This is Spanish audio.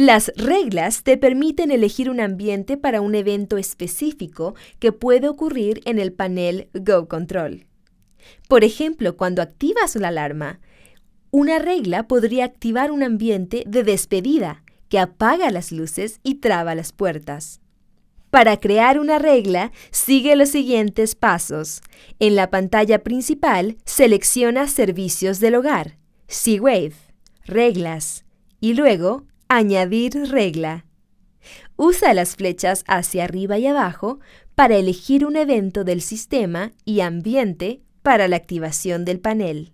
Las reglas te permiten elegir un ambiente para un evento específico que puede ocurrir en el panel Go Control. Por ejemplo, cuando activas la alarma, una regla podría activar un ambiente de despedida que apaga las luces y traba las puertas. Para crear una regla, sigue los siguientes pasos. En la pantalla principal, selecciona Servicios del Hogar, C-Wave, Reglas, y luego Añadir regla. Usa las flechas hacia arriba y abajo para elegir un evento del sistema y ambiente para la activación del panel.